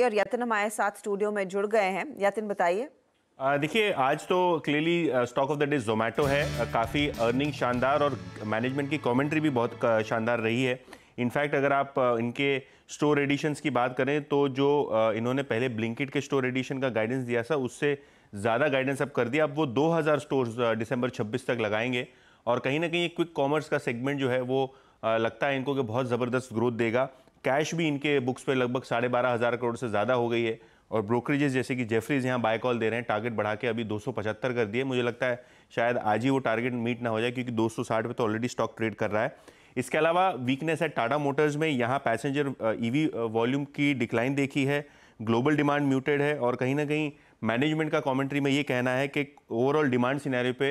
और यतिन हमारे साथ स्टूडियो में जुड़ गए हैं यतिन बताइए देखिए आज तो clearly stock of the day Zomato है काफ़ी अर्निंग शानदार और मैनेजमेंट की कमेंट्री भी बहुत शानदार रही है इनफैक्ट अगर आप इनके स्टोर एडिशंस की बात करें तो जो इन्होंने पहले ब्लिंकिट के स्टोर एडिशन का गाइडेंस दिया था उससे ज़्यादा गाइडेंस अब कर दिया अब वो 2000 स्टोर दिसंबर छब्बीस तक लगाएंगे और कहीं ना कहीं क्विक कॉमर्स का सेगमेंट जो है वो लगता है इनको कि बहुत ज़बरदस्त ग्रोथ देगा कैश भी इनके बुक्स पे लगभग साढ़े बारह हज़ार करोड़ से ज़्यादा हो गई है और ब्रोकरेजेस जैसे कि जेफरीज यहाँ बाय कॉल दे रहे हैं टारगेट बढ़ा के अभी दो कर दिए मुझे लगता है शायद आज ही वो टारगेट मीट ना हो जाए क्योंकि दो पे तो ऑलरेडी स्टॉक ट्रेड कर रहा है इसके अलावा वीकनेस है टाटा मोटर्स में यहाँ पैसेंजर ईवी वॉल्यूम की डिक्लाइन देखी है ग्लोबल डिमांड म्यूटेड है और कहीं ना कहीं मैनेजमेंट का कॉमेंट्री में ये कहना है कि ओवरऑल डिमांड सिनेरियो पे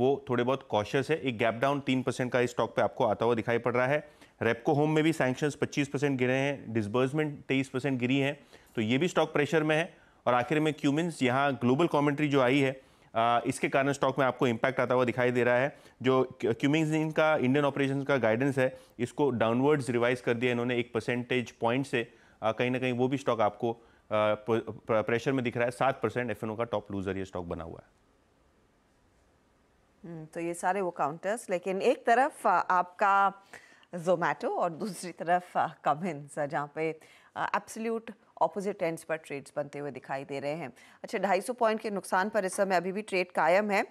वो थोड़े बहुत कॉशियस है एक गैप डाउन तीन परसेंट का इस स्टॉक पे आपको आता हुआ दिखाई पड़ रहा है रेपको होम में भी सैंक्शंस 25 परसेंट गिरे हैं डिसबर्समेंट 23 परसेंट गिरी है तो ये भी स्टॉक प्रेशर में है और आखिर में क्यूमिन्स यहाँ ग्लोबल कॉमेंट्री जो आई है इसके कारण स्टॉक में आपको इम्पैक्ट आता हुआ दिखाई दे रहा है जो क्यूमिंग का इंडियन ऑपरेशन का गाइडेंस है इसको डाउनवर्ड्स रिवाइज कर दिया इन्होंने एक परसेंटेज पॉइंट से कहीं ना कहीं वो भी स्टॉक आपको प्रेशर में दिख रहा है सात परसेंट एफ का टॉप लूजर ये स्टॉक बना हुआ है हम्म, तो ये सारे वो काउंटर्स लेकिन एक तरफ आपका जोमैटो और दूसरी तरफ कमिन्स जहाँ पे एब्सोल्यूट ऑपोजिट एंड्स पर ट्रेड्स बनते हुए दिखाई दे रहे हैं अच्छा 250 पॉइंट के नुकसान पर इस समय अभी भी ट्रेड कायम है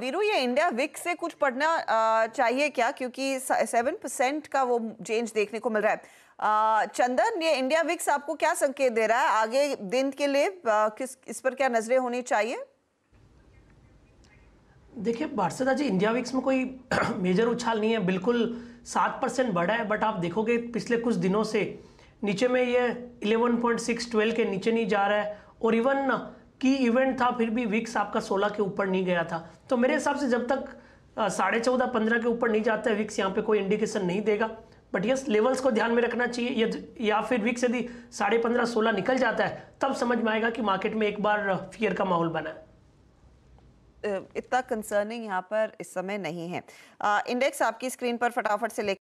वीरू ये इंडिया विक से कुछ पढ़ना चाहिए क्या क्योंकि सेवन परसेंट का वो चेंज देखने को मिल रहा है आ, चंदन ये इंडिया विक्स आपको क्या संकेत दे रहा है आगे दिन के लिए किस इस पर क्या नजरें होनी चाहिए देखिए बारसदा जी इंडिया विक्स में कोई मेजर उछाल नहीं है बिल्कुल सात परसेंट बढ़ा है बट आप देखोगे पिछले कुछ दिनों से नीचे में ये 11.6 ट्वेल्व के नीचे नहीं जा रहा है और इवन की इवेंट था फिर भी विक्स आपका सोलह के ऊपर नहीं गया था तो मेरे हिसाब से जब तक साढ़े चौदह पंद्रह के ऊपर नहीं जाता है विक्स यहाँ पे कोई इंडिकेशन नहीं देगा बट यस लेवल्स को ध्यान में रखना चाहिए या फिर विक्स यदि साढ़े पंद्रह सोलह निकल जाता है तब समझ में आएगा कि मार्केट में एक बार फियर का माहौल बना है इतना कंसर्निंग यहाँ पर इस समय नहीं है इंडेक्स आपकी स्क्रीन पर फटाफट से ले